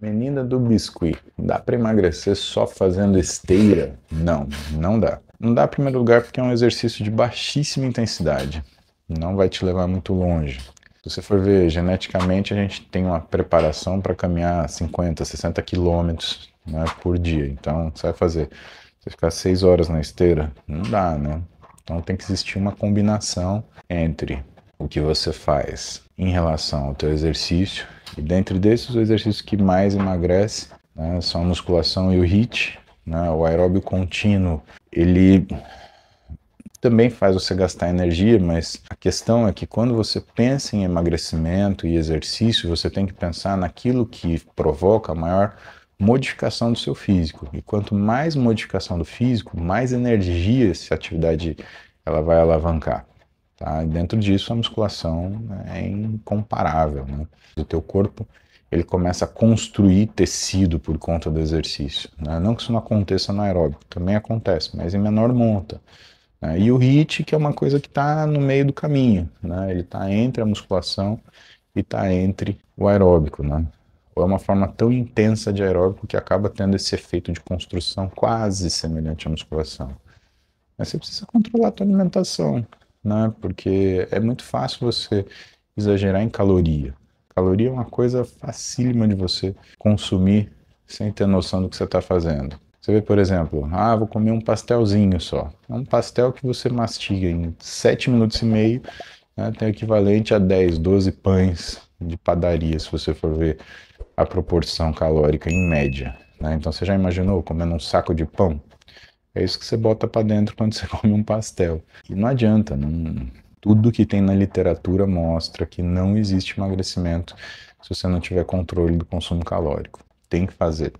Menina do biscuit, dá para emagrecer só fazendo esteira? Não, não dá. Não dá em primeiro lugar porque é um exercício de baixíssima intensidade. Não vai te levar muito longe. Se você for ver geneticamente, a gente tem uma preparação para caminhar 50, 60 quilômetros né, por dia. Então, você vai fazer, você ficar 6 horas na esteira? Não dá, né? Então, tem que existir uma combinação entre o que você faz em relação ao teu exercício e dentre desses, o exercício que mais emagrece né, são a musculação e o HIIT, né, o aeróbio contínuo. Ele também faz você gastar energia, mas a questão é que quando você pensa em emagrecimento e exercício, você tem que pensar naquilo que provoca a maior modificação do seu físico. E quanto mais modificação do físico, mais energia essa atividade ela vai alavancar. Tá? E dentro disso, a musculação né, é incomparável. Né? O teu corpo ele começa a construir tecido por conta do exercício. Né? Não que isso não aconteça no aeróbico, também acontece, mas em menor monta. Né? E o HIIT, que é uma coisa que está no meio do caminho, né? ele está entre a musculação e está entre o aeróbico. Né? Ou é uma forma tão intensa de aeróbico que acaba tendo esse efeito de construção quase semelhante à musculação. Mas você precisa controlar a tua alimentação, né? Porque é muito fácil você exagerar em caloria. Caloria é uma coisa facílima de você consumir sem ter noção do que você está fazendo. Você vê, por exemplo, ah, vou comer um pastelzinho só. É um pastel que você mastiga em 7 minutos e meio, né, tem o equivalente a 10, 12 pães de padaria, se você for ver a proporção calórica em média. Né? Então você já imaginou comendo um saco de pão? É isso que você bota para dentro quando você come um pastel. E não adianta, não... tudo que tem na literatura mostra que não existe emagrecimento se você não tiver controle do consumo calórico. Tem que fazer.